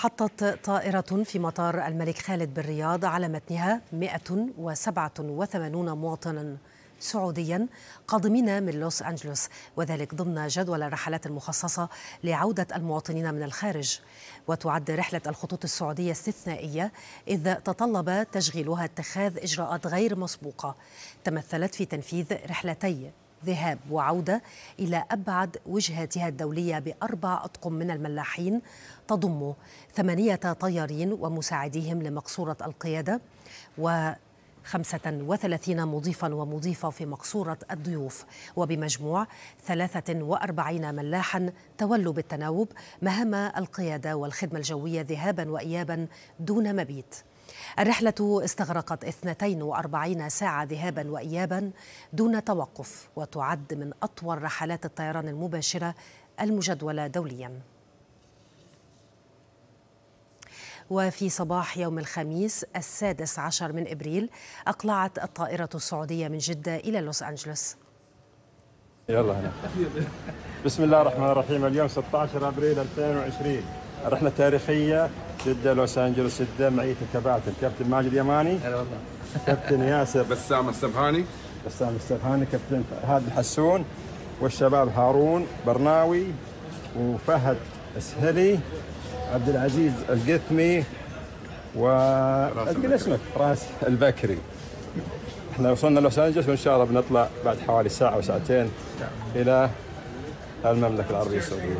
حطت طائرة في مطار الملك خالد بالرياض على متنها 187 مواطنا سعوديا قادمين من لوس أنجلوس وذلك ضمن جدول الرحلات المخصصة لعودة المواطنين من الخارج وتعد رحلة الخطوط السعودية استثنائية إذ تطلب تشغيلها اتخاذ إجراءات غير مسبوقة تمثلت في تنفيذ رحلتي ذهاب وعودة إلى أبعد وجهاتها الدولية بأربع أطقم من الملاحين تضم ثمانية طيارين ومساعديهم لمقصورة القيادة و 35 مضيفا ومضيفة في مقصورة الضيوف وبمجموع 43 ملاحا تولوا بالتناوب مهام القيادة والخدمة الجوية ذهابا وإيابا دون مبيت الرحلة استغرقت 42 ساعة ذهابا وإيابا دون توقف وتعد من أطول رحلات الطيران المباشرة المجدولة دولياً وفي صباح يوم الخميس السادس عشر من إبريل أقلعت الطائرة السعودية من جدة إلى لوس أنجلوس يلا هنا بسم الله الرحمن الرحيم اليوم 16 أبريل 2020 رحلة تاريخية جدة لوس انجلوس جدة معي الكباتن كابتن ماجد يماني هلا والله كابتن ياسر بسام السبهاني بسام السبهاني كابتن هادي الحسون والشباب هارون برناوي وفهد السهلي عبد العزيز القثمي و اسمك راس البكري احنا وصلنا لوس انجلوس وان شاء الله بنطلع بعد حوالي ساعه وساعتين الى المملكه العربيه السعوديه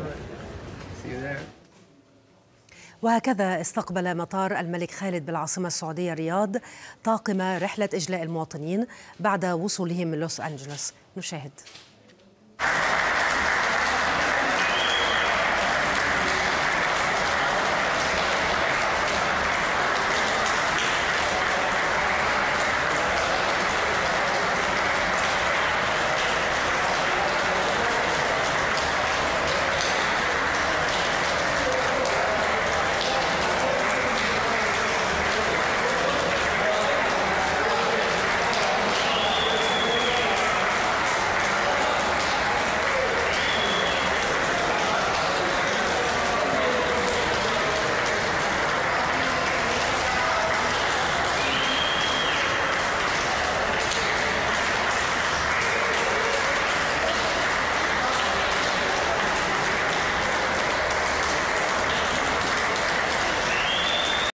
وهكذا استقبل مطار الملك خالد بالعاصمة السعودية الرياض طاقم رحلة إجلاء المواطنين بعد وصولهم من لوس أنجلوس نشاهد